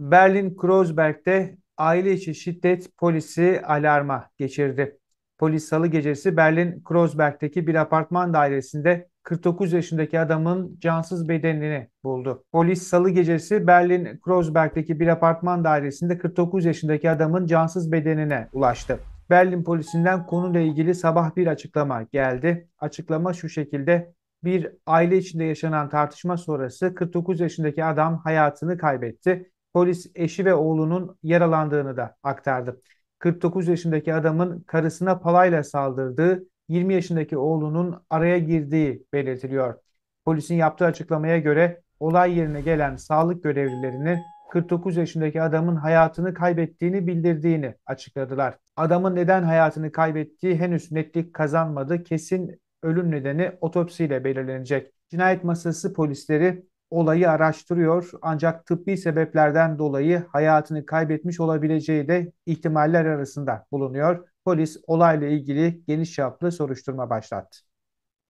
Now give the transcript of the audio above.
Berlin-Kreuzberg'de aile içi şiddet polisi alarma geçirdi. Polis salı gecesi Berlin-Kreuzberg'deki bir apartman dairesinde 49 yaşındaki adamın cansız bedenini buldu. Polis salı gecesi Berlin-Kreuzberg'deki bir apartman dairesinde 49 yaşındaki adamın cansız bedenine ulaştı. Berlin polisinden konuyla ilgili sabah bir açıklama geldi. Açıklama şu şekilde bir aile içinde yaşanan tartışma sonrası 49 yaşındaki adam hayatını kaybetti polis eşi ve oğlunun yaralandığını da aktardı. 49 yaşındaki adamın karısına palayla saldırdığı 20 yaşındaki oğlunun araya girdiği belirtiliyor. Polisin yaptığı açıklamaya göre olay yerine gelen sağlık görevlilerinin 49 yaşındaki adamın hayatını kaybettiğini bildirdiğini açıkladılar. Adamın neden hayatını kaybettiği henüz netlik kazanmadı. Kesin ölüm nedeni otopsiyle belirlenecek. Cinayet masası polisleri olayı araştırıyor ancak tıbbi sebeplerden dolayı hayatını kaybetmiş olabileceği de ihtimaller arasında bulunuyor. Polis olayla ilgili geniş çaplı soruşturma başlattı.